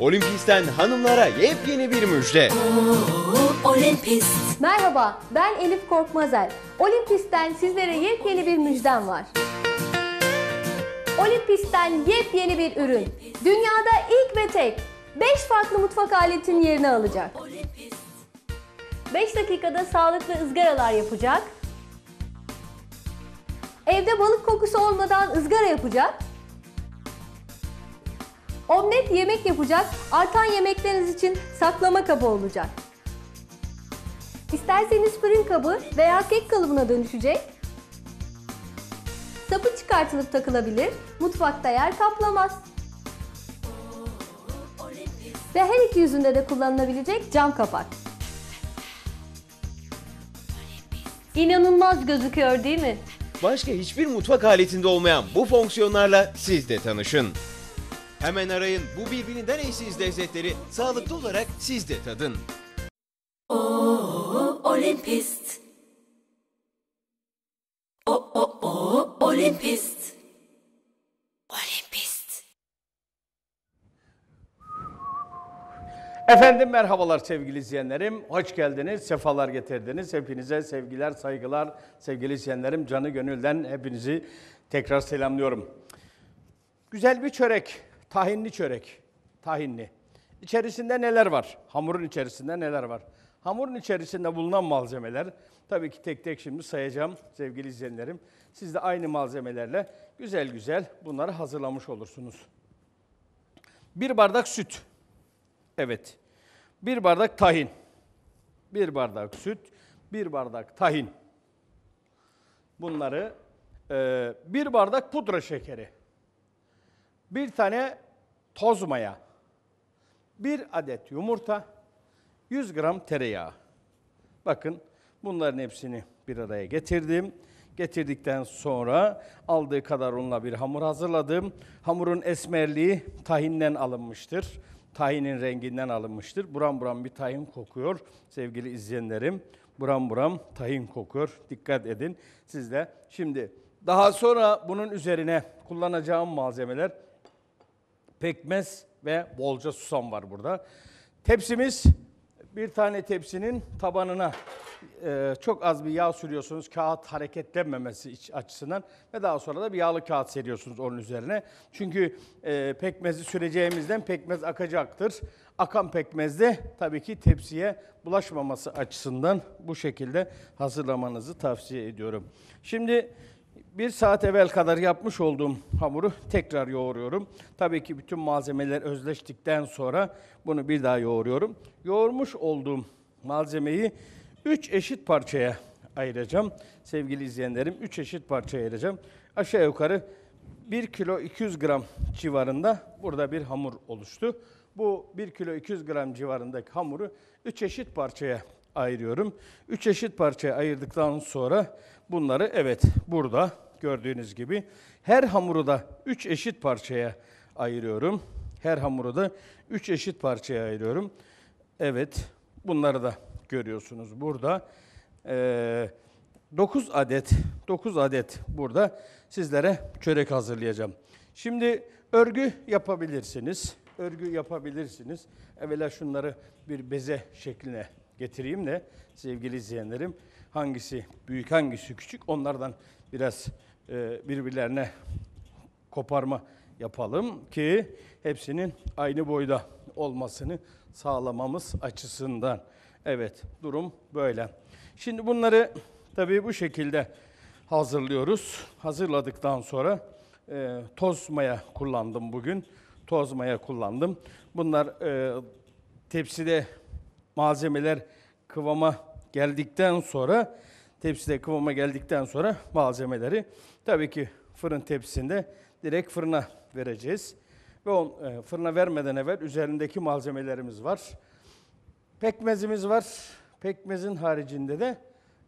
Olimpisten hanımlara yepyeni bir müjde. Oo, Merhaba, ben Elif Korkmazel. Olimpisten sizlere yepyeni bir müjdem var. Olimpisten yepyeni bir ürün. Dünyada ilk ve tek 5 farklı mutfak aletinin yerini alacak. 5 dakikada sağlıklı ızgaralar yapacak. Evde balık kokusu olmadan ızgara yapacak Omlet yemek yapacak, artan yemekleriniz için saklama kabı olacak. İsterseniz fırın kabı veya kek kalıbına dönüşecek. Sapı çıkartılıp takılabilir, mutfakta yer kaplamaz. Ve her iki yüzünde de kullanılabilecek cam kapak. İnanılmaz gözüküyor değil mi? Başka hiçbir mutfak aletinde olmayan bu fonksiyonlarla siz de tanışın. Hemen arayın bu birbirinden eşsiz lezzetleri sağlıklı olarak siz de tadın. Oo, Olimpist. O, o, o, Olimpist. Olimpist. Efendim merhabalar sevgili izleyenlerim. Hoş geldiniz, sefalar getirdiniz. Hepinize sevgiler, saygılar. Sevgili izleyenlerim canı gönülden hepinizi tekrar selamlıyorum. Güzel bir çörek tahinli çörek. Tahinli. İçerisinde neler var? Hamurun içerisinde neler var? Hamurun içerisinde bulunan malzemeler, tabii ki tek tek şimdi sayacağım sevgili izleyenlerim. Siz de aynı malzemelerle güzel güzel bunları hazırlamış olursunuz. Bir bardak süt. Evet. Bir bardak tahin. Bir bardak süt, bir bardak tahin. Bunları e, bir bardak pudra şekeri bir tane toz maya, bir adet yumurta, 100 gram tereyağı. Bakın bunların hepsini bir araya getirdim. Getirdikten sonra aldığı kadar unla bir hamur hazırladım. Hamurun esmerliği tahinden alınmıştır. Tahinin renginden alınmıştır. Buram buram bir tahin kokuyor sevgili izleyenlerim. Buram buram tahin kokuyor. Dikkat edin siz de. Şimdi daha sonra bunun üzerine kullanacağım malzemeler pekmez ve bolca susam var burada. Tepsimiz bir tane tepsinin tabanına e, çok az bir yağ sürüyorsunuz kağıt hareketlenmemesi açısından ve daha sonra da bir yağlı kağıt seriyorsunuz onun üzerine. Çünkü e, pekmezi süreceğimizden pekmez akacaktır. Akan pekmez de tabii ki tepsiye bulaşmaması açısından bu şekilde hazırlamanızı tavsiye ediyorum. Şimdi bir saat evvel kadar yapmış olduğum hamuru tekrar yoğuruyorum. Tabii ki bütün malzemeler özleştikten sonra bunu bir daha yoğuruyorum. Yoğurmuş olduğum malzemeyi 3 eşit parçaya ayıracağım. Sevgili izleyenlerim 3 eşit parçaya ayıracağım. Aşağı yukarı 1 kilo 200 gram civarında burada bir hamur oluştu. Bu 1 kilo 200 gram civarındaki hamuru 3 eşit parçaya ayırıyorum. 3 eşit parçaya ayırdıktan sonra bunları evet burada gördüğünüz gibi her hamuru da üç eşit parçaya ayırıyorum. Her hamuru da üç eşit parçaya ayırıyorum. Evet bunları da görüyorsunuz burada. Ee, 9 adet 9 adet burada sizlere çörek hazırlayacağım. Şimdi örgü yapabilirsiniz. Örgü yapabilirsiniz. Evvela şunları bir beze şekline getireyim de sevgili izleyenlerim hangisi büyük hangisi küçük onlardan biraz e, birbirlerine koparma yapalım ki hepsinin aynı boyda olmasını sağlamamız açısından. Evet, durum böyle. Şimdi bunları tabii bu şekilde hazırlıyoruz. Hazırladıktan sonra e, toz maya kullandım bugün. Toz maya kullandım. Bunlar e, tepside malzemeler kıvama geldikten sonra tepside kıvama geldikten sonra malzemeleri tabii ki fırın tepsisinde direkt fırına vereceğiz. Ve on, e, fırına vermeden evvel üzerindeki malzemelerimiz var. Pekmezimiz var. Pekmezin haricinde de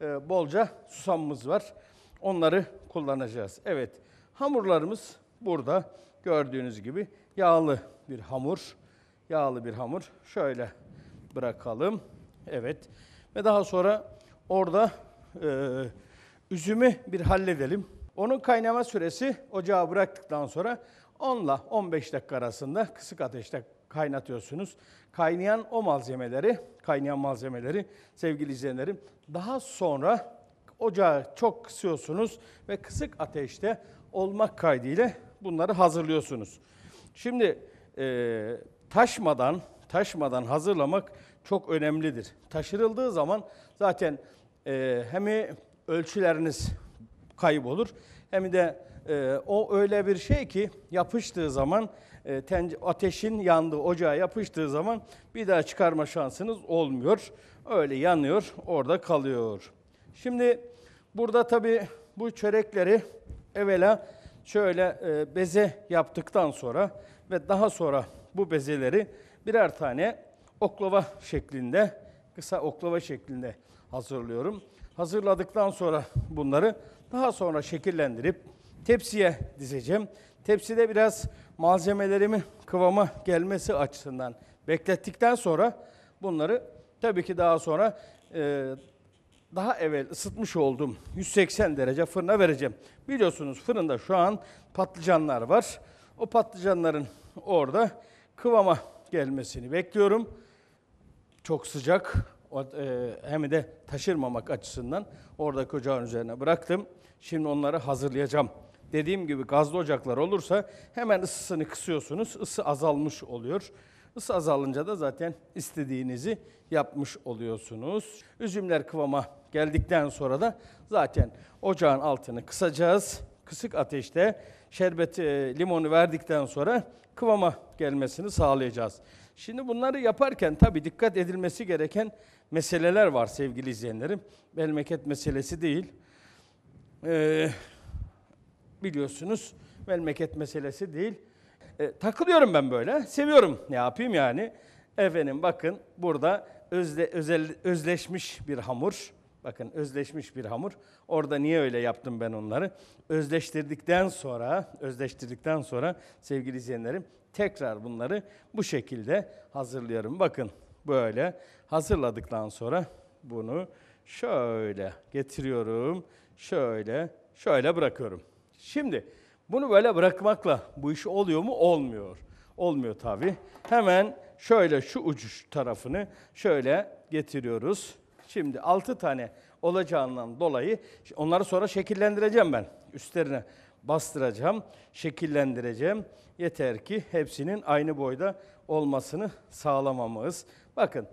e, bolca susamımız var. Onları kullanacağız. Evet, hamurlarımız burada gördüğünüz gibi yağlı bir hamur. Yağlı bir hamur. Şöyle bırakalım. Evet. Ve daha sonra orada e, üzümü bir halledelim. Onun kaynama süresi ocağa bıraktıktan sonra 10 ile 15 dakika arasında kısık ateşte kaynatıyorsunuz. Kaynayan o malzemeleri, kaynayan malzemeleri sevgili izleyenlerim daha sonra ocağı çok kısıyorsunuz ve kısık ateşte olmak kaydıyla bunları hazırlıyorsunuz. Şimdi e, taşmadan, taşmadan hazırlamak çok önemlidir. Taşırıldığı zaman zaten e, ee, hem ölçüleriniz kaybolur hem de e, o öyle bir şey ki yapıştığı zaman e, ten, ateşin yandığı ocağa yapıştığı zaman bir daha çıkarma şansınız olmuyor. Öyle yanıyor, orada kalıyor. Şimdi burada tabi bu çörekleri evvela şöyle e, beze yaptıktan sonra ve daha sonra bu bezeleri birer tane oklava şeklinde, kısa oklava şeklinde hazırlıyorum. Hazırladıktan sonra bunları daha sonra şekillendirip tepsiye dizeceğim. Tepside biraz malzemelerimi kıvama gelmesi açısından beklettikten sonra bunları tabii ki daha sonra e, daha evvel ısıtmış olduğum 180 derece fırına vereceğim. Biliyorsunuz fırında şu an patlıcanlar var. O patlıcanların orada kıvama gelmesini bekliyorum. Çok sıcak. E, hem de taşırmamak açısından oradaki ocağın üzerine bıraktım. Şimdi onları hazırlayacağım. Dediğim gibi gazlı ocaklar olursa hemen ısısını kısıyorsunuz. Isı azalmış oluyor. Isı azalınca da zaten istediğinizi yapmış oluyorsunuz. Üzümler kıvama geldikten sonra da zaten ocağın altını kısacağız. Kısık ateşte şerbeti, e, limonu verdikten sonra kıvama gelmesini sağlayacağız. Şimdi bunları yaparken tabii dikkat edilmesi gereken meseleler var sevgili izleyenlerim. Belmeket meselesi değil. Ee, biliyorsunuz belmeket meselesi değil. Ee, takılıyorum ben böyle. Seviyorum. Ne yapayım yani? Efendim bakın burada özle, özel, özleşmiş bir hamur. Bakın özleşmiş bir hamur. Orada niye öyle yaptım ben onları? Özleştirdikten sonra, özleştirdikten sonra sevgili izleyenlerim tekrar bunları bu şekilde hazırlıyorum. Bakın böyle hazırladıktan sonra bunu şöyle getiriyorum. Şöyle, şöyle bırakıyorum. Şimdi bunu böyle bırakmakla bu iş oluyor mu? Olmuyor. Olmuyor tabii. Hemen şöyle şu uç tarafını şöyle getiriyoruz. Şimdi altı tane olacağından dolayı onları sonra şekillendireceğim ben üstlerine bastıracağım, şekillendireceğim. Yeter ki hepsinin aynı boyda olmasını sağlamamız. Bakın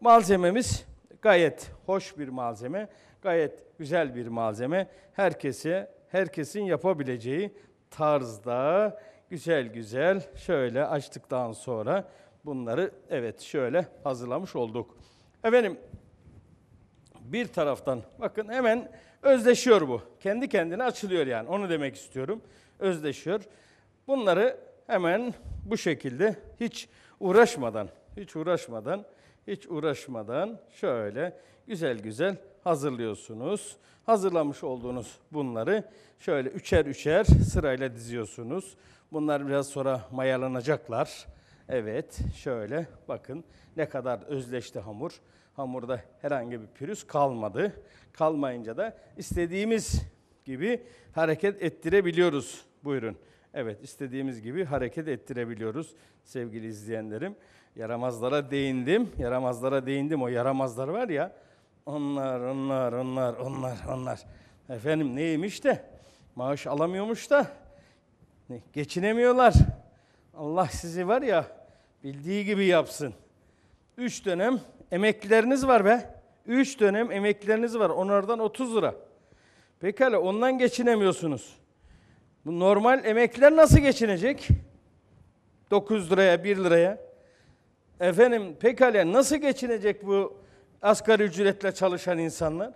malzememiz gayet hoş bir malzeme, gayet güzel bir malzeme. Herkese, herkesin yapabileceği tarzda güzel güzel şöyle açtıktan sonra bunları evet şöyle hazırlamış olduk. Efendim bir taraftan bakın hemen Özdeşiyor bu. Kendi kendine açılıyor yani. Onu demek istiyorum. Özdeşiyor. Bunları hemen bu şekilde hiç uğraşmadan, hiç uğraşmadan, hiç uğraşmadan şöyle güzel güzel hazırlıyorsunuz. Hazırlamış olduğunuz bunları şöyle üçer üçer sırayla diziyorsunuz. Bunlar biraz sonra mayalanacaklar. Evet, şöyle bakın ne kadar özleşti hamur. Hamurda herhangi bir pürüz kalmadı. Kalmayınca da istediğimiz gibi hareket ettirebiliyoruz. Buyurun. Evet, istediğimiz gibi hareket ettirebiliyoruz sevgili izleyenlerim. Yaramazlara değindim. Yaramazlara değindim. O yaramazlar var ya. Onlar, onlar, onlar, onlar, onlar. Efendim neymiş de maaş alamıyormuş da geçinemiyorlar. Allah sizi var ya bildiği gibi yapsın. Üç dönem emeklileriniz var be. 3 dönem emeklileriniz var. Onlardan 30 lira. Pekala ondan geçinemiyorsunuz. Bu normal emekliler nasıl geçinecek? 9 liraya, 1 liraya. Efendim pekala nasıl geçinecek bu asgari ücretle çalışan insanlar?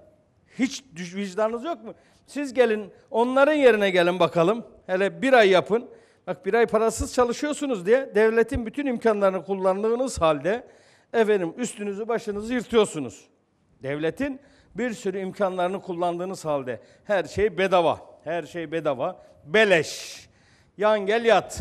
Hiç vicdanınız yok mu? Siz gelin onların yerine gelin bakalım. Hele bir ay yapın. Bak bir ay parasız çalışıyorsunuz diye devletin bütün imkanlarını kullandığınız halde efendim üstünüzü başınızı yırtıyorsunuz. Devletin bir sürü imkanlarını kullandığınız halde her şey bedava. Her şey bedava. Beleş. Yan gel yat.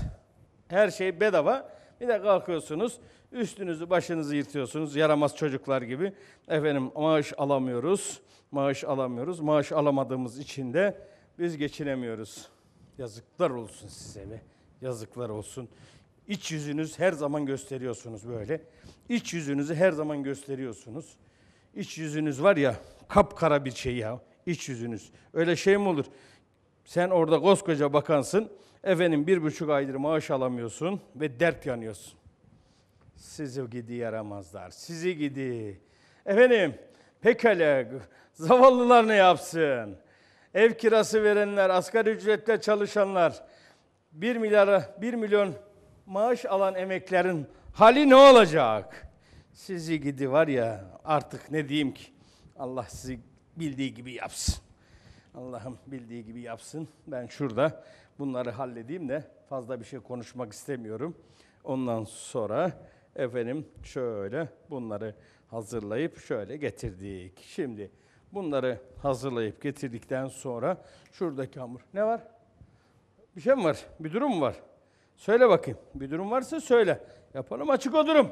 Her şey bedava. Bir de kalkıyorsunuz üstünüzü başınızı yırtıyorsunuz yaramaz çocuklar gibi. Efendim maaş alamıyoruz. Maaş alamıyoruz. Maaş alamadığımız için de biz geçinemiyoruz. Yazıklar olsun size be. Yazıklar olsun. İç yüzünüz her zaman gösteriyorsunuz böyle. İç yüzünüzü her zaman gösteriyorsunuz. İç yüzünüz var ya kapkara bir şey ya. İç yüzünüz. Öyle şey mi olur? Sen orada koskoca bakansın. Efendim bir buçuk aydır maaş alamıyorsun ve dert yanıyorsun. Sizi gidi yaramazlar. Sizi gidi. Efendim pekala zavallılar ne yapsın? Ev kirası verenler, asgari ücretle çalışanlar, 1 milyara, 1 milyon maaş alan emeklerin hali ne olacak? Sizi gidi var ya artık ne diyeyim ki? Allah sizi bildiği gibi yapsın. Allah'ım bildiği gibi yapsın. Ben şurada bunları halledeyim de fazla bir şey konuşmak istemiyorum. Ondan sonra efendim şöyle bunları hazırlayıp şöyle getirdik. Şimdi bunları hazırlayıp getirdikten sonra şuradaki hamur ne var? Bir şey mi var? Bir durum mu var? Söyle bakayım. Bir durum varsa söyle. Yapalım açık o durum.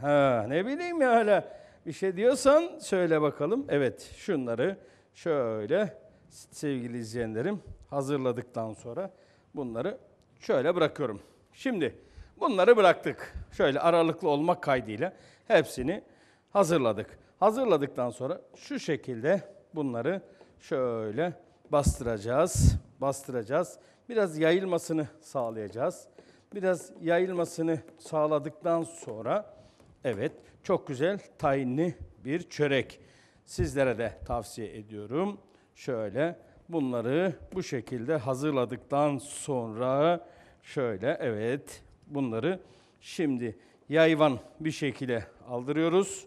Ha, ne bileyim ya hala bir şey diyorsan söyle bakalım. Evet şunları şöyle sevgili izleyenlerim hazırladıktan sonra bunları şöyle bırakıyorum. Şimdi bunları bıraktık. Şöyle aralıklı olmak kaydıyla hepsini hazırladık. Hazırladıktan sonra şu şekilde bunları şöyle bastıracağız. Bastıracağız biraz yayılmasını sağlayacağız. Biraz yayılmasını sağladıktan sonra evet çok güzel tayinli bir çörek. Sizlere de tavsiye ediyorum. Şöyle bunları bu şekilde hazırladıktan sonra şöyle evet bunları şimdi yayvan bir şekilde aldırıyoruz.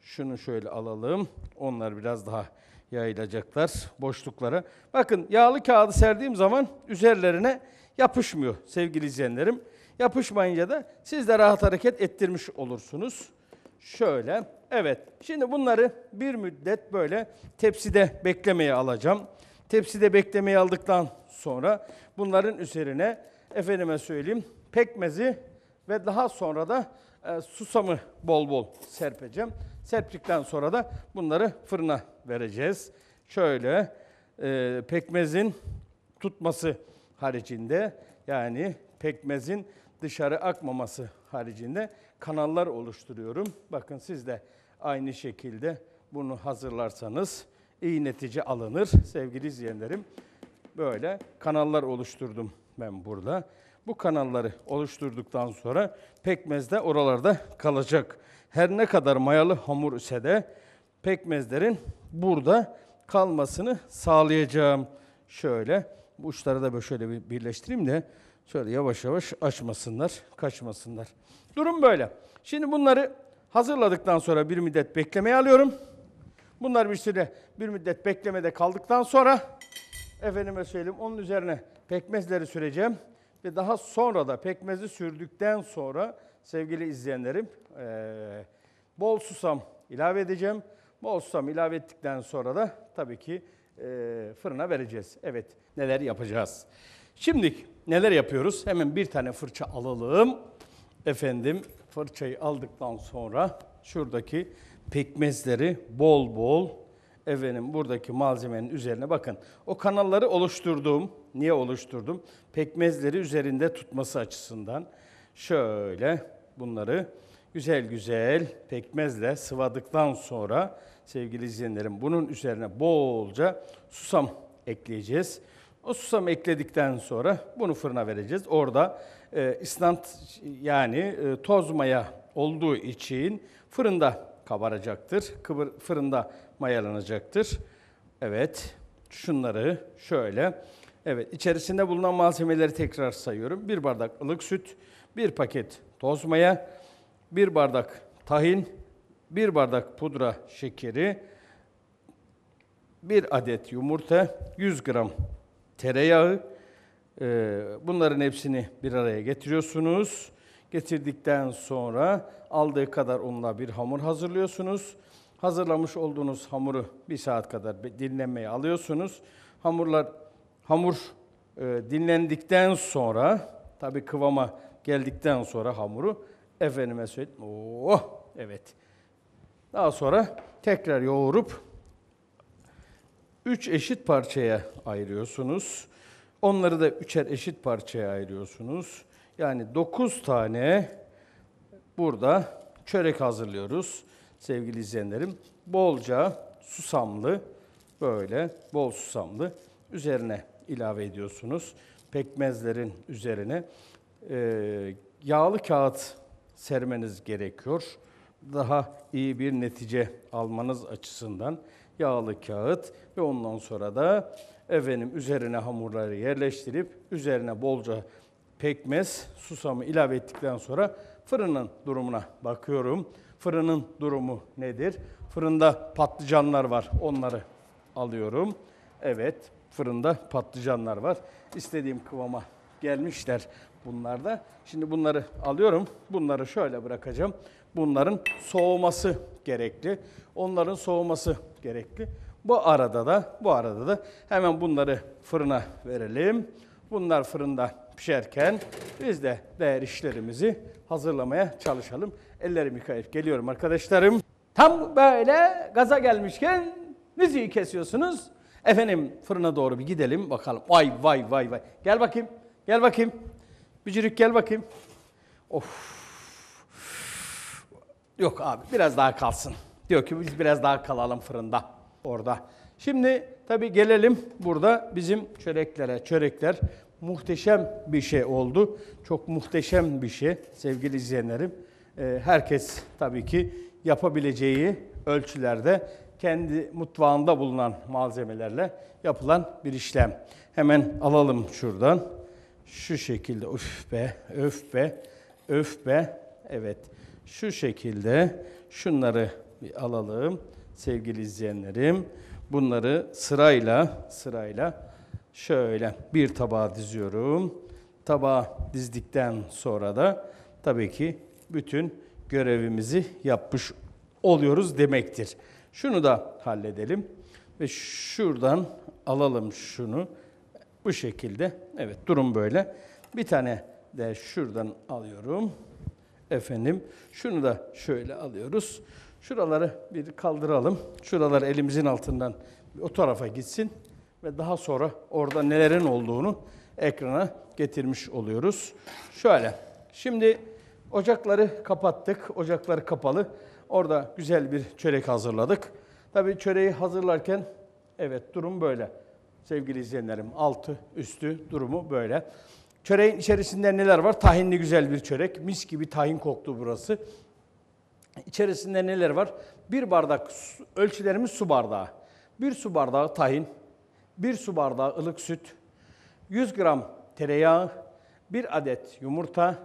Şunu şöyle alalım. Onlar biraz daha yayılacaklar boşluklara. Bakın yağlı kağıdı serdiğim zaman üzerlerine yapışmıyor sevgili izleyenlerim. Yapışmayınca da siz de rahat hareket ettirmiş olursunuz. Şöyle, evet. Şimdi bunları bir müddet böyle tepside beklemeye alacağım. Tepside beklemeye aldıktan sonra bunların üzerine efendime söyleyeyim pekmezi ve daha sonra da e, susamı bol bol serpeceğim. Serptikten sonra da bunları fırına vereceğiz. Şöyle e, pekmezin tutması haricinde yani pekmezin dışarı akmaması haricinde kanallar oluşturuyorum. Bakın siz de aynı şekilde bunu hazırlarsanız iyi netice alınır sevgili izleyenlerim. Böyle kanallar oluşturdum ben burada. Bu kanalları oluşturduktan sonra pekmez de oralarda kalacak. Her ne kadar mayalı hamur ise de pekmezlerin burada kalmasını sağlayacağım. Şöyle bu uçları da böyle şöyle bir birleştireyim de şöyle yavaş yavaş açmasınlar, kaçmasınlar. Durum böyle. Şimdi bunları hazırladıktan sonra bir müddet beklemeye alıyorum. Bunlar bir süre bir müddet beklemede kaldıktan sonra efendime söyleyeyim onun üzerine pekmezleri süreceğim ve daha sonra da pekmezi sürdükten sonra sevgili izleyenlerim ee, bol susam ilave edeceğim. Bol susam ilave ettikten sonra da tabii ki e, fırına vereceğiz. Evet neler yapacağız? Şimdi neler yapıyoruz? Hemen bir tane fırça alalım. Efendim fırçayı aldıktan sonra şuradaki pekmezleri bol bol efendim buradaki malzemenin üzerine bakın. O kanalları oluşturduğum, niye oluşturdum? Pekmezleri üzerinde tutması açısından. Şöyle bunları güzel güzel pekmezle sıvadıktan sonra sevgili izleyenlerim. Bunun üzerine bolca susam ekleyeceğiz. O susam ekledikten sonra bunu fırına vereceğiz. Orada e, istant yani e, toz maya olduğu için fırında kabaracaktır. Kıvır, fırında mayalanacaktır. Evet, şunları şöyle. Evet, içerisinde bulunan malzemeleri tekrar sayıyorum. Bir bardak ılık süt, bir paket toz maya, bir bardak tahin, 1 bardak pudra şekeri, 1 adet yumurta, 100 gram tereyağı. E, bunların hepsini bir araya getiriyorsunuz. Getirdikten sonra aldığı kadar unla bir hamur hazırlıyorsunuz. Hazırlamış olduğunuz hamuru bir saat kadar dinlenmeye alıyorsunuz. Hamurlar hamur e, dinlendikten sonra tabi kıvama geldikten sonra hamuru efendime söyleyeyim. Oh evet. Daha sonra tekrar yoğurup üç eşit parçaya ayırıyorsunuz. Onları da üçer eşit parçaya ayırıyorsunuz. Yani 9 tane burada çörek hazırlıyoruz sevgili izleyenlerim. Bolca susamlı böyle bol susamlı üzerine ilave ediyorsunuz. Pekmezlerin üzerine e, yağlı kağıt sermeniz gerekiyor daha iyi bir netice almanız açısından yağlı kağıt ve ondan sonra da efendim üzerine hamurları yerleştirip üzerine bolca pekmez, susamı ilave ettikten sonra fırının durumuna bakıyorum. Fırının durumu nedir? Fırında patlıcanlar var. Onları alıyorum. Evet, fırında patlıcanlar var. İstediğim kıvama gelmişler bunlar da. Şimdi bunları alıyorum. Bunları şöyle bırakacağım. Bunların soğuması gerekli. Onların soğuması gerekli. Bu arada da bu arada da hemen bunları fırına verelim. Bunlar fırında pişerken biz de değer işlerimizi hazırlamaya çalışalım. Ellerimi yıkayıp geliyorum arkadaşlarım. Tam böyle gaza gelmişken müziği kesiyorsunuz. Efendim fırına doğru bir gidelim bakalım. Vay vay vay vay. Gel bakayım. Gel bakayım. Bücürük gel bakayım. Of. Yok abi biraz daha kalsın. Diyor ki biz biraz daha kalalım fırında orada. Şimdi tabii gelelim burada bizim çöreklere. Çörekler muhteşem bir şey oldu. Çok muhteşem bir şey sevgili izleyenlerim. Ee, herkes tabii ki yapabileceği ölçülerde kendi mutfağında bulunan malzemelerle yapılan bir işlem. Hemen alalım şuradan. Şu şekilde öf be, öf be, öf be. Evet. Şu şekilde şunları bir alalım sevgili izleyenlerim. Bunları sırayla sırayla şöyle bir tabağa diziyorum. Tabağa dizdikten sonra da tabii ki bütün görevimizi yapmış oluyoruz demektir. Şunu da halledelim ve şuradan alalım şunu. Bu şekilde. Evet durum böyle. Bir tane de şuradan alıyorum. Efendim şunu da şöyle alıyoruz. Şuraları bir kaldıralım. Şuralar elimizin altından o tarafa gitsin ve daha sonra orada nelerin olduğunu ekrana getirmiş oluyoruz. Şöyle. Şimdi ocakları kapattık. Ocaklar kapalı. Orada güzel bir çörek hazırladık. Tabii çöreği hazırlarken evet durum böyle. Sevgili izleyenlerim altı üstü durumu böyle. Çöreğin içerisinde neler var? Tahinli güzel bir çörek. Mis gibi tahin koktu burası. İçerisinde neler var? Bir bardak ölçülerimiz su bardağı. Bir su bardağı tahin, bir su bardağı ılık süt, 100 gram tereyağı, bir adet yumurta,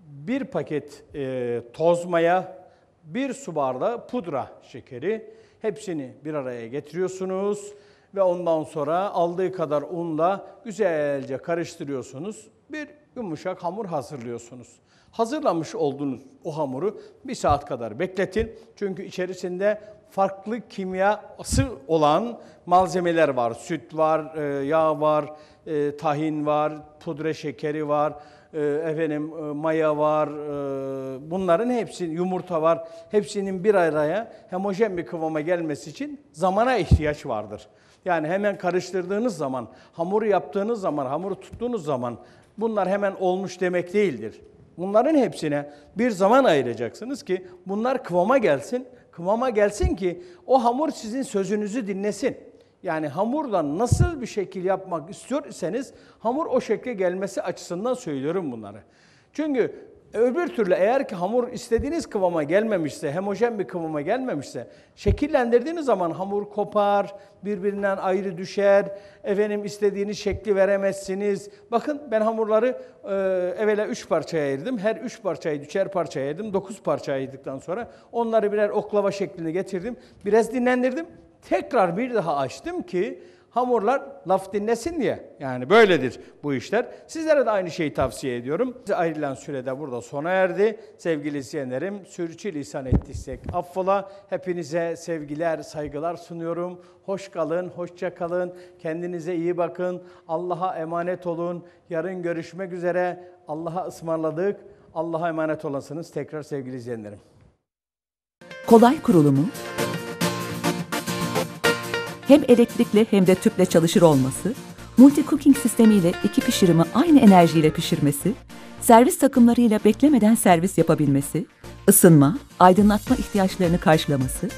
bir paket e, toz maya, bir su bardağı pudra şekeri. Hepsini bir araya getiriyorsunuz ve ondan sonra aldığı kadar unla güzelce karıştırıyorsunuz. Bir yumuşak hamur hazırlıyorsunuz. Hazırlamış olduğunuz o hamuru bir saat kadar bekletin. Çünkü içerisinde farklı kimyası olan malzemeler var. Süt var, e, yağ var, e, tahin var, pudre şekeri var, e, efendim maya var. Bunların hepsi yumurta var. Hepsinin bir araya homojen bir kıvama gelmesi için zamana ihtiyaç vardır. Yani hemen karıştırdığınız zaman, hamuru yaptığınız zaman, hamuru tuttuğunuz zaman bunlar hemen olmuş demek değildir. Bunların hepsine bir zaman ayıracaksınız ki bunlar kıvama gelsin. Kıvama gelsin ki o hamur sizin sözünüzü dinlesin. Yani hamurla nasıl bir şekil yapmak istiyorsanız hamur o şekle gelmesi açısından söylüyorum bunları. Çünkü öbür türlü eğer ki hamur istediğiniz kıvama gelmemişse, homojen bir kıvama gelmemişse, şekillendirdiğiniz zaman hamur kopar, birbirinden ayrı düşer, efendim istediğiniz şekli veremezsiniz. Bakın ben hamurları e, evvela üç parçaya ayırdım. Her üç parçayı üçer parçaya ayırdım. Dokuz parçaya ayırdıktan sonra onları birer oklava şeklinde getirdim. Biraz dinlendirdim. Tekrar bir daha açtım ki hamurlar laf dinlesin diye. Yani böyledir bu işler. Sizlere de aynı şeyi tavsiye ediyorum. Size ayrılan sürede burada sona erdi. Sevgili izleyenlerim, sürçü lisan ettiysek affola. Hepinize sevgiler, saygılar sunuyorum. Hoş kalın, hoşça kalın. Kendinize iyi bakın. Allah'a emanet olun. Yarın görüşmek üzere. Allah'a ısmarladık. Allah'a emanet olasınız. Tekrar sevgili izleyenlerim. Kolay kurulumu hem elektrikli hem de tüple çalışır olması, multi cooking sistemiyle iki pişirimi aynı enerjiyle pişirmesi, servis takımlarıyla beklemeden servis yapabilmesi, ısınma, aydınlatma ihtiyaçlarını karşılaması,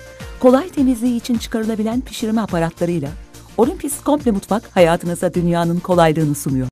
kolay temizliği için çıkarılabilen pişirme aparatlarıyla Olympus Komple Mutfak hayatınıza dünyanın kolaylığını sunuyor.